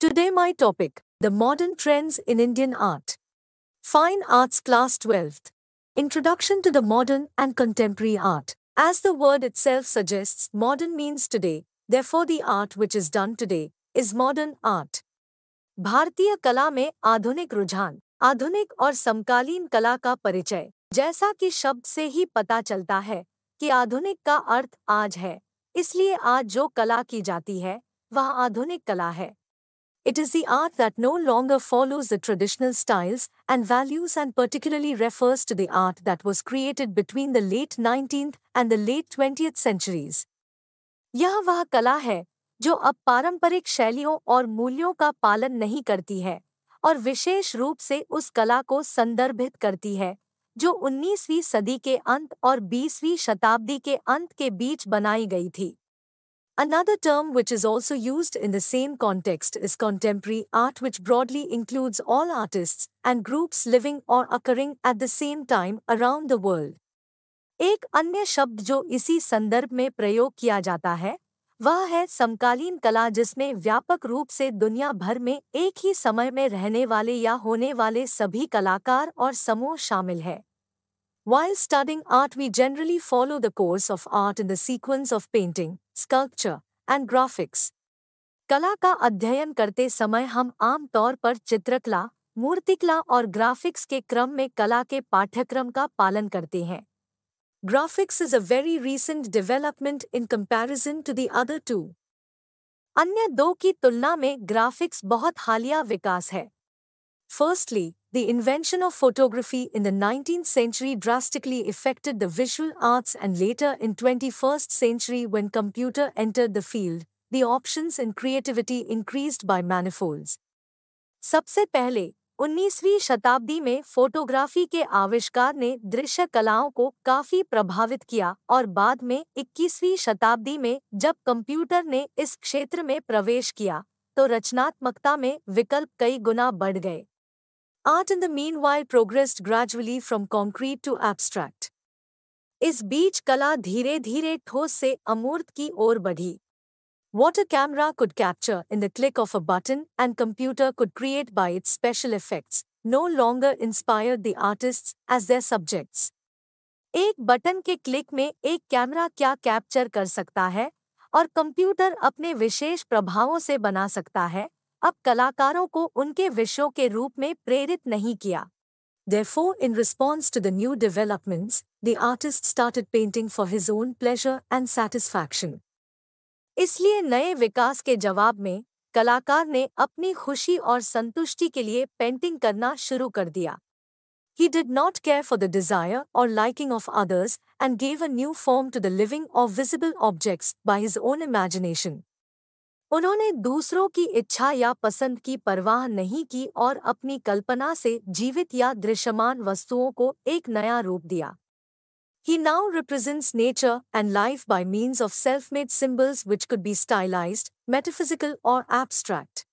Today my topic, the modern trends in Indian art. Fine Arts Class 12th. Introduction to the modern and contemporary art. As the word itself suggests, modern means today, therefore the art which is done today is modern art. भारतीय कला में आधुनिक रुझान आधुनिक और समकालीन कला का परिचय जैसा कि शब्द से ही पता चलता है कि आधुनिक का अर्थ आज है इसलिए आज जो कला की जाती है वह आधुनिक कला है it is the art that no longer follows the traditional styles and values and particularly refers to the art that was created between the late nineteen and the late twenty centuries यह वह कला है जो अब पारंपरिक शैलियों और मूल्यों का पालन नहीं करती है और विशेष रूप से उस कला को संदर्भित करती है जो 19वीं सदी के अंत और 20वीं शताब्दी के अंत के बीच बनाई गई थी Another term which is also used in the same context is contemporary art, which broadly includes all artists and groups living or occurring at the same time around the world. एक अन्य शब्द जो इसी संदर्भ में प्रयोग किया जाता है वह है समकालीन कला जिसमें व्यापक रूप से दुनिया भर में एक ही समय में रहने वाले या होने वाले सभी कलाकार और समूह शामिल है while studying art we generally follow the course of art in the sequence of painting sculpture and graphics कला का अध्ययन करते समय हम आमतौर पर चित्रकला मूर्तिकला और ग्राफिक्स के क्रम में कला के पाठ्यक्रम का पालन करते हैं graphics is a very recent development in comparison to the other two. अन्य दो की तुलना में ग्राफिक्स बहुत हालिया विकास है Firstly, the invention of photography in the 19th century drastically affected the visual arts and later in 21st century when computer entered the field, the options in creativity increased by manifolds. सबसे पहले 19वीं शताब्दी में photography के आविष्कार ने दृश्य कलाओं को काफी प्रभावित किया और बाद में 21वीं शताब्दी में जब कंप्यूटर ने इस क्षेत्र में प्रवेश किया तो रचनात्मकता में विकल्प कई गुना बढ़ गए art in the meanwhile progressed gradually from concrete to abstract इस बीच कला धीरे धीरे ठोस से अमूर्त की ओर बढ़ी What a camera could capture in the click of a button and computer could create by its special effects no longer inspired the artists as their subjects. एक बटन के क्लिक में एक कैमरा क्या कैप्चर कर सकता है और computer अपने विशेष प्रभावों से बना सकता है अब कलाकारों को उनके विषयों के रूप में प्रेरित नहीं किया Therefore, in response to the new developments, the artist started painting for his own pleasure and satisfaction. इसलिए नए विकास के जवाब में कलाकार ने अपनी खुशी और संतुष्टि के लिए पेंटिंग करना शुरू कर दिया ही did not care for the desire और liking of others and gave a new form to the living of visible objects by his own imagination उन्होंने दूसरों की इच्छा या पसंद की परवाह नहीं की और अपनी कल्पना से जीवित या दृश्यमान वस्तुओं को एक नया रूप दिया He now represents nature and life by means of self-made symbols which could be stylized, metaphysical or abstract.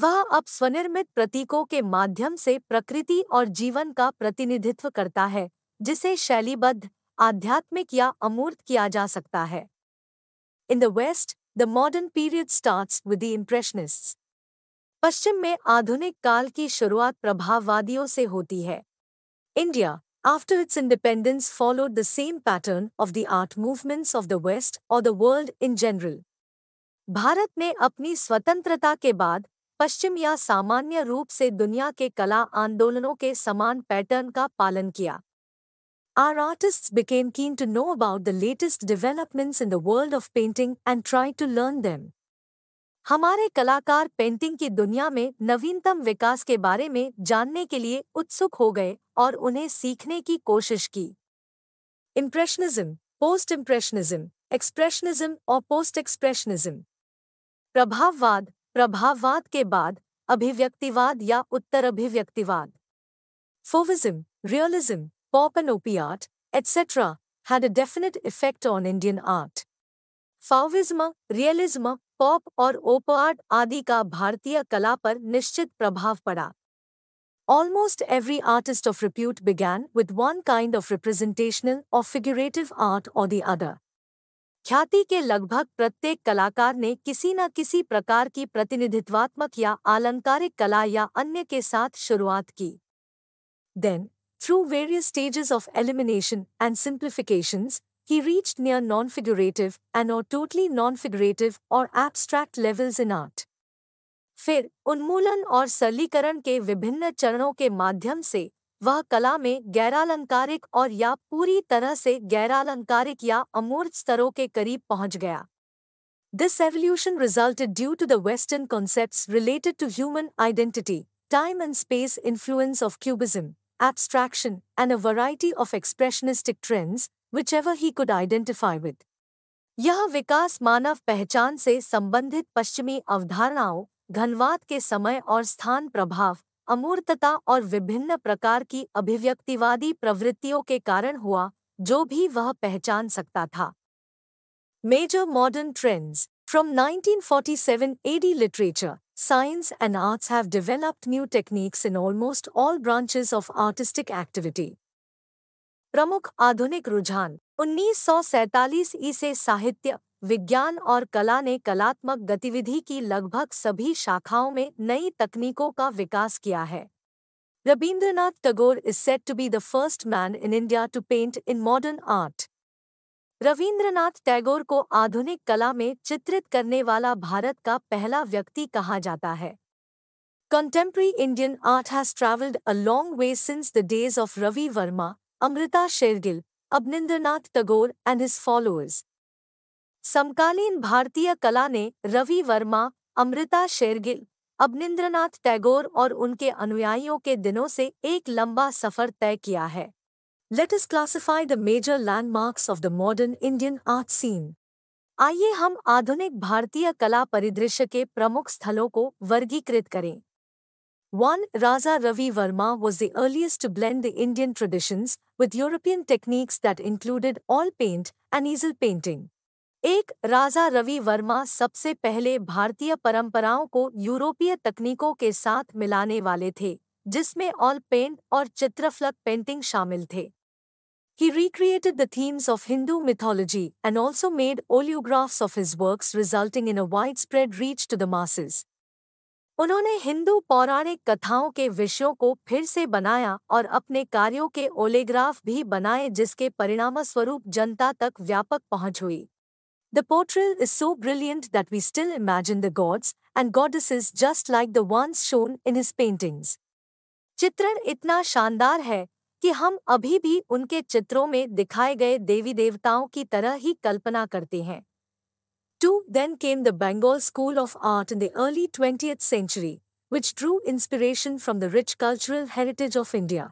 वह अब स्वनिर्मित प्रतीकों के माध्यम से प्रकृति और जीवन का प्रतिनिधित्व करता है जिसे शैलीबद्ध आध्यात्मिक या अमूर्त किया जा सकता है in the west the modern period starts with the impressionist पश्चिम में आधुनिक काल की शुरुआत प्रभाववादियों से होती है India after its independence followed the same pattern of the art movements of the West or the world in general. Bharat ने apni स्वतंत्रता के बाद पश्चिम या सामान्य रूप से दुनिया के कला आंदोलनों के समान पैटर्न का पालन किया Our artists became keen to know about the latest developments in the world of painting and tried to learn them. हमारे कलाकार पेंटिंग की दुनिया में नवीनतम विकास के बारे में जानने के लिए उत्सुक हो गए और उन्हें सीखने की कोशिश की इम्प्रेशनिज्म पोस्ट इम्प्रेशनिज्म एक्सप्रेशनिज्म और पोस्ट एक्सप्रेशनिज्म प्रभाववाद प्रभाववाद के बाद अभिव्यक्तिवाद या उत्तर अभिव्यक्तिवाद fauvism realism pop and op art etcetera had a definite effect on Indian art fauvism realism pop और आर्ट आदि का भारतीय कला पर निश्चित प्रभाव पड़ा almost every artist of repute began with one kind of representational और figurative आर्ट और दी अदर ख्याति के लगभग प्रत्येक कलाकार ने किसी न किसी प्रकार की प्रतिनिधित्वात्मक या आलंकारिक कला या अन्य के साथ शुरुआत की then through various stages of elimination and simplifications he reached near non-figurative and or totally non-figurative or abstract levels in art. फिर उन्मूलन और सरलीकरण के विभिन्न चरणों के माध्यम से वह कला में गैरालंकारिक और या पूरी तरह से गैरालंकारिक या अमूर्त स्तरों के करीब पहुंच गया This evolution resulted due to the Western concepts related to human identity, time and space influence of Cubism, abstraction, and a variety of expressionistic trends, whichever he could identify with यह विकास मानव पहचान से संबंधित पश्चिमी अवधारणाओं घनवाद के समय और स्थान प्रभाव अमूर्तता और विभिन्न प्रकार की अभिव्यक्तिवादी प्रवृत्तियों के कारण हुआ जो भी वह पहचान सकता था major modern trends from 1947 AD literature science and arts have developed new techniques in almost all branches of artistic activity प्रमुख आधुनिक रुझान उन्नीस सौ से साहित्य विज्ञान और कला ने कलात्मक गतिविधि की लगभग सभी शाखाओं में नई तकनीकों का विकास किया है Rabindranath Tagore is set to be the first man in India to paint in modern art Rabindranath Tagore को आधुनिक कला में चित्रित करने वाला भारत का पहला व्यक्ति कहा जाता है Contemporary Indian art has travelled a long way since the days of Ravi Varma Amrita Shergil Abnindranath Tagore and his followers समकालीन भारतीय कला ने रवि वर्मा अमृता शेरगिल अबनिंद्रनाथ टैगोर और उनके अनुयायियों के दिनों से एक लंबा सफर तय किया है let us classify the major landmarks of the modern Indian art scene आइए हम आधुनिक भारतीय कला परिदृश्य के प्रमुख स्थलों को वर्गीकृत करें 1. Raza Ravi Varma was the earliest to blend the Indian traditions with European techniques that included all paint and easel painting. एक राजा रवि वर्मा सबसे पहले भारतीय परंपराओं को यूरोपीय तकनीकों के साथ मिलाने वाले थे जिसमें ऑल पेंट और चित्रफलक पेंटिंग शामिल थे He recreated the themes of Hindu mythology and also made oleographs of his works, resulting in a widespread reach to the masses. उन्होंने हिंदू पौराणिक कथाओं के विषयों को फिर से बनाया और अपने कार्यों के ओलेग्राफ भी बनाए जिसके परिणामस्वरूप जनता तक व्यापक पहुंच हुई the portrayal is so brilliant that we still imagine the gods and is just like the ones shown in his paintings चित्रण इतना शानदार है कि हम अभी भी उनके चित्रों में दिखाए गए देवी देवताओं की तरह ही कल्पना करते हैं Two, then came the Bengal School of Art in the early 20th century, which drew inspiration from the rich cultural heritage of India.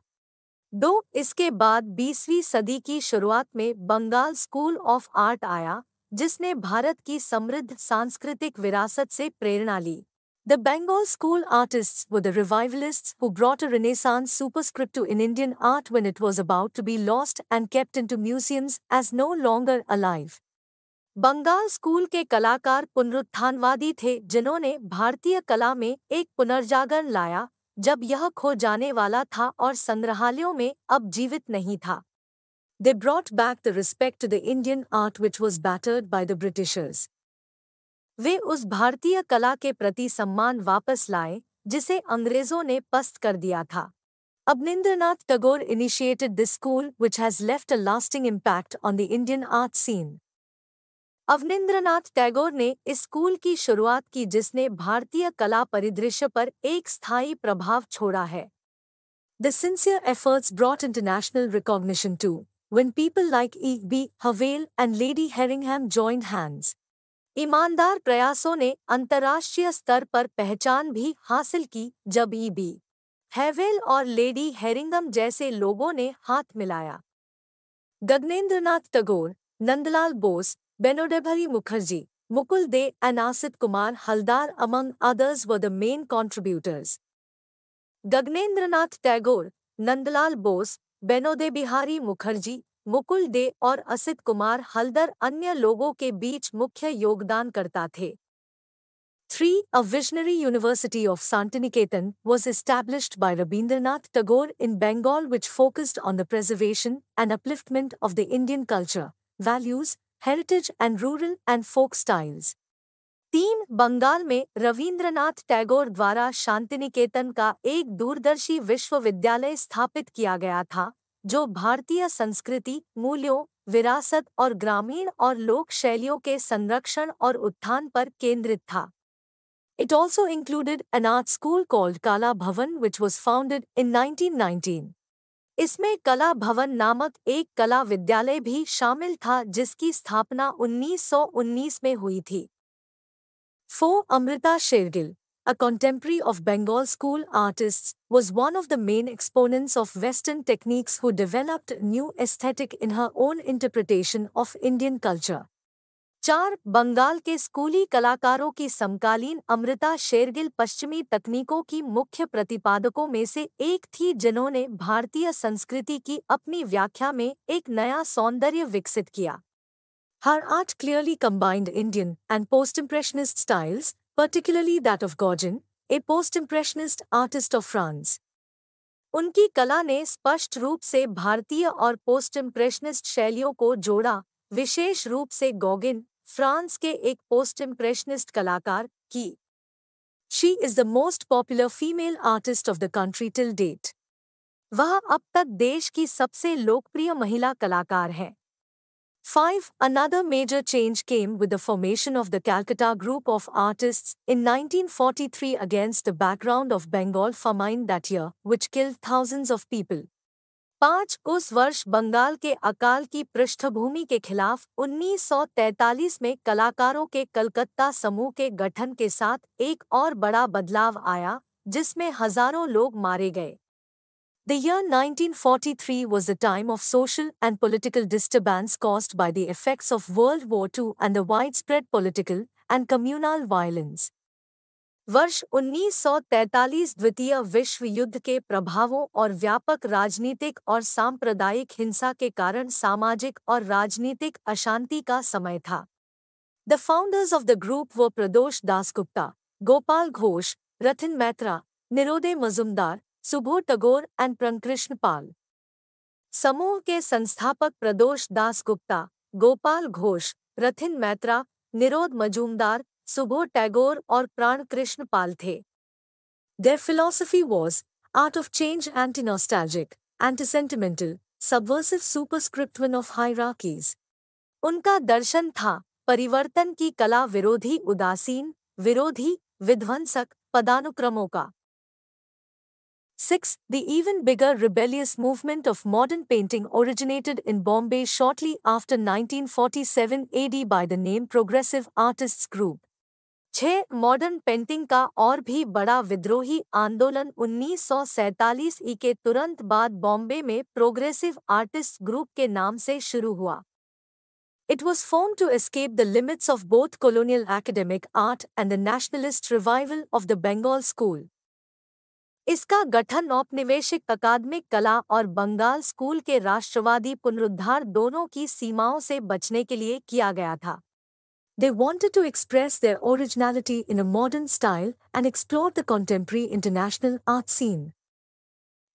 दो इसके बाद 20वीं सदी की शुरुआत में बंगाल स्कूल ऑफ आर्ट आया जिसने भारत की समृद्ध सांस्कृतिक विरासत से प्रेरणा ली The Bengal school artists were the revivalists who brought a Renaissance superscript to in Indian art when it was about to be lost and kept into museums as no longer alive. Bengal school के कलाकार पुनरुत्थानवादी थे जिन्होंने भारतीय कला में एक पुनर्जागरण लाया जब यह खो जाने वाला था और संग्रहालयों में अब जीवित नहीं था they brought back the respect to the Indian art which was battered by the Britishers वे उस भारतीय कला के प्रति सम्मान वापस लाए जिसे अंग्रेजों ने पस्त कर दिया था Abanindranath Tagore initiated this school which has left a lasting impact on the Indian art scene Abanindranath Tagore ने इस स्कूल की शुरुआत की जिसने भारतीय कला परिदृश्य पर एक स्थायी प्रभाव छोड़ा है the sincere efforts brought international recognition to people like E B Havell and lady Herringham joined hands ईमानदार प्रयासों ने अंतर्राष्ट्रीय स्तर पर पहचान भी हासिल की जब बी e. हैवेल और लेडी हेरिंगम जैसे लोगों ने हाथ मिलाया Gaganendranath Tagore Nandalal Bose Benodebhari Mukherjee, Mukul De and Asit Kumar Haldar among others were the main contributors. Gagnendranath Tagore, Nandalal Bose, Benode Mukherjee, Mukul De or Asit Kumar Haldar Anya Logo Ke Beach Mukhya Yogdan Kartathe. 3. A visionary university of Santiniketan was established by Rabindranath Tagore in Bengal, which focused on the preservation and upliftment of the Indian culture, values, heritage and rural and folk styles तीन बंगाल में रवींद्रनाथ टैगोर द्वारा शांतिनिकेतन का एक दूरदर्शी विश्वविद्यालय स्थापित किया गया था जो भारतीय संस्कृति मूल्यों विरासत और ग्रामीण और लोक शैलियों के संरक्षण और उत्थान पर केंद्रित था इट ऑल्सो इंक्लूडेड अनाथ school called Kala Bhavan which was founded in nineteen 1919. इसमें कला भवन नामक एक कला विद्यालय भी शामिल था जिसकी स्थापना 1919 में हुई थी four Amrita Shergil a contemporary of Bengal school artist was one of the main exponents of western techniques who developed new aesthetic in her own interpretation of Indian culture चार बंगाल के स्कूली कलाकारों की समकालीन अमृता शेरगिल पश्चिमी तकनीकों की मुख्य प्रतिपादकों में से एक थी जिन्होंने भारतीय संस्कृति की अपनी व्याख्या में एक नया सौंदर्य विकसित किया her art clearly combined Indian and post impressionist styles particularly that of Gauguin, a post impressionist artist of France उनकी कला ने स्पष्ट रूप से भारतीय और पोस्ट इम्प्रेशनिस्ट शैलियों को जोड़ा विशेष रूप से गॉगिन फ्रांस के एक पोस्ट इम्प्रेशनिस्ट कलाकार की she is the most popular female artist of the country till date वह अब तक देश की सबसे लोकप्रिय महिला कलाकार है five another major change came with the formation of the Calcutta group of artist in 1943 against the background of Bengal for that year which kill thousands of people पाँच उस वर्ष बंगाल के अकाल की पृष्ठभूमि के खिलाफ 1943 में कलाकारों के कलकत्ता समूह के गठन के साथ एक और बड़ा बदलाव आया जिसमें हजारों लोग मारे गए the year 1943 was a time of social and political disturbance caused by the effects of world war two and the widespread political and communal violence वर्ष 1943 द्वितीय विश्व युद्ध के प्रभावों और व्यापक राजनीतिक और सांप्रदायिक हिंसा के कारण सामाजिक और राजनीतिक अशांति का समय था the founders of the group were Pradosh Dasgupta Gopal Ghosh Rathin Maitra Nirode Majumdar Subodh Tagore and Prankrishna Pal समूह के संस्थापक प्रदोष दास गुप्ता गोपाल घोष रथिन मैत्रा निरोध मजूमदार सुबो टैगोर और प्राण कृष्ण पाल थे the philosophy was art of change anti nostalgic anti sentimental subversive superscription of hierarchies उनका दर्शन था परिवर्तन की कला विरोधी उदासीन विरोधी विध्वंसक पदानुक्रमों का six the even bigger rebellious movement of modern painting originated in Bombay shortly after 1947 AD by the name progressive artist group छह मॉडर्न पेंटिंग का और भी बड़ा विद्रोही आंदोलन 1947 ई के तुरंत बाद बॉम्बे में प्रोग्रेसिव आर्टिस्ट ग्रुप के नाम से शुरू हुआ it was formed to escape the limits of both colonial academic art and the nationalist revival of the Bengal school इसका गठन औपनिवेशिक अकादमिक कला और बंगाल स्कूल के राष्ट्रवादी पुनरुद्धार दोनों की सीमाओं से बचने के लिए किया गया था They wanted to express their originality in a modern style and explore the contemporary international art scene.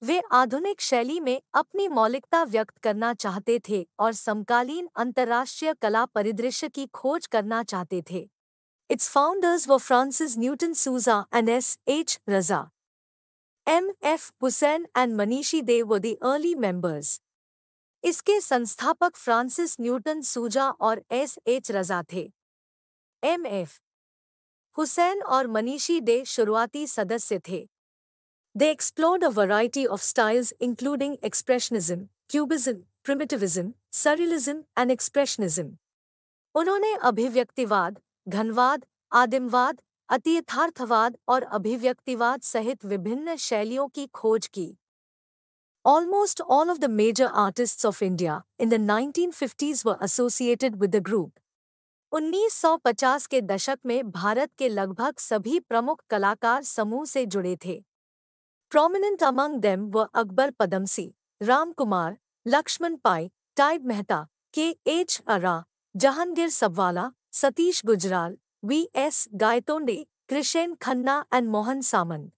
वे आधुनिक शैली में अपनी मौलिकता व्यक्त करना चाहते थे और समकालीन अंतर्राष्ट्रीय कला परिदृश्य की खोज करना चाहते थे its founders were Francis Newton Souza and S H Raza M F Husain and Manishi Dey were the early members इसके संस्थापक फ्रांसिस न्यूटन सूजा और एस एच रजा थे एम एफ हुसैन और मनीषी डे शुरुआती सदस्य थे they explored a variety of styles including expressionism cubism primitivism surrealism and expressionism उन्होंने अभिव्यक्तिवाद घनवाद आदिमवाद अतियथार्थवाद और अभिव्यक्तिवाद सहित विभिन्न शैलियों की खोज की all of the major major of India in the nineteen 1950s were associated with the group 1950 के दशक में भारत के लगभग सभी प्रमुख कलाकार समूह से जुड़े थे प्रोमिनेंट अमंग देम व अकबर पदमसी राम कुमार लक्ष्मण पाई टाइब Mehta K H Ara Jehangir Sabavala Satish Gujral V S Gaitonde Krishna Khanna and Mohan Samant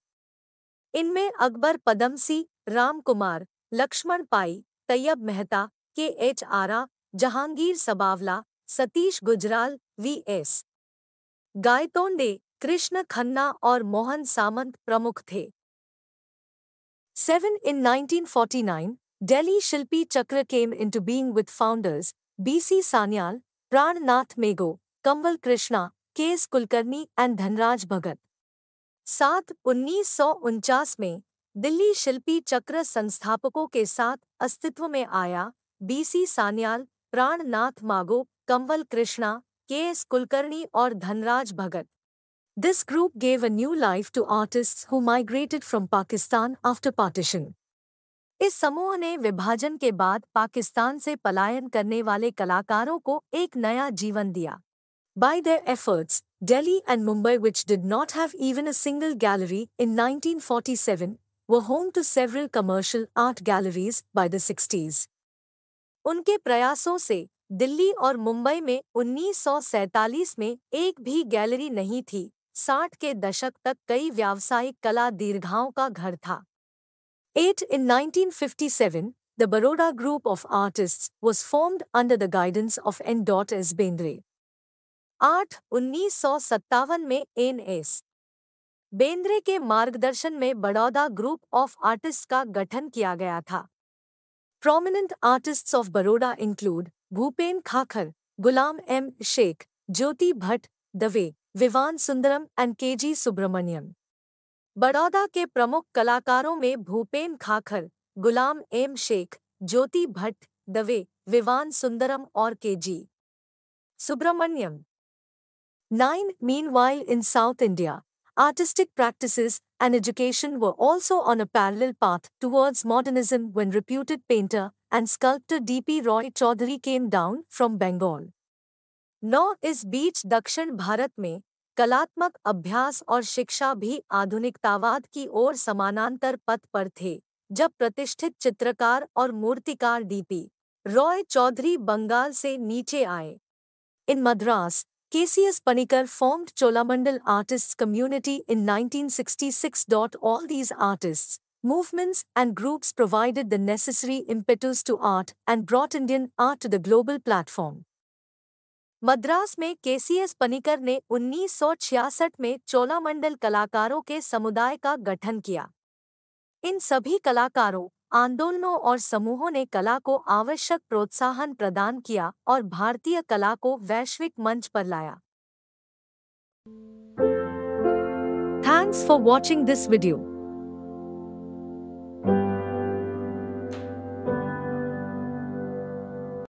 इनमें अकबर पदमसी राम कुमार लक्ष्मण पाई Tyeb Mehta K H Ara Jehangir Sabavala Satish Gujral V S Gaitonde Krishna Khanna और मोहन सामंत प्रमुख थे seven in 1949, Delhi Shilpi Chakra came into being with founders B C Sanyal Pran Nath Mago Kanwal Krishna K S Kulkarni and Dhanraj Bhagat सात उन्नीस सौ उनचास में दिल्ली शिल्पी चक्र संस्थापकों के साथ अस्तित्व में आया बी सी सान्याल प्राणनाथ मागो कंवल कृष्णा के एस कुलकर्णी और Dhanraj Bhagat this group gave a new life to artist who migrated from Pakistan after partition इस समूह ने विभाजन के बाद पाकिस्तान से पलायन करने वाले कलाकारों को एक नया जीवन दिया by the efforts Delhi and Mumbai which did not have even a single gallery in 1947, were home to several commercial art galleries by the sixties उनके प्रयासों से दिल्ली और मुंबई में उन्नीस में एक भी गैलरी नहीं थी साठ के दशक तक कई व्यावसायिक कला दीर्घाओं का घर था 8 in 1957 the group of of was formed under the guidance of of Bendre आठ उन्नीस सौ सत्तावन में एन एस बेंद्रे के मार्गदर्शन में बड़ौदा ग्रुप ऑफ आर्टिस्ट का गठन किया गया था prominent artists of Baroda include Bhupen Khakhar, Gulam M. Sheikh, Jyoti Bhatt, Dave, Vivan Sundaram and K G Subramanyan Baroda के प्रमुख कलाकारों में भूपेन खाखर गुलाम एम शेख ज्योति भट्ट दवे विवान सुंदरम और K G Subramanyan nine meanwhile in South India Artistic practices and education were also on a parallel path towards modernism when reputed painter and sculptor D.P. Roy Chaudhary came down from Bengal. नौ इस बीच दक्षिण भारत में कलात्मक अभ्यास और शिक्षा भी आधुनिकतावाद की ओर समानांतर पथ पर थे जब प्रतिष्ठित चित्रकार और मूर्तिकार डीपी रॉय चौधरी बंगाल से नीचे आए in Madras K C S Paniker formed Cholamandal artist community in 1966. All these artists Movements and groups provided the necessary impetus to art and brought Indian art to the global platform. Madras में केसीएस पनिकर ने 1966 में चोलामंडल कलाकारों के समुदाय का गठन किया इन सभी कलाकारों आंदोलनों और समूहों ने कला को आवश्यक प्रोत्साहन प्रदान किया और भारतीय कला को वैश्विक मंच पर लाया thanks for watching this video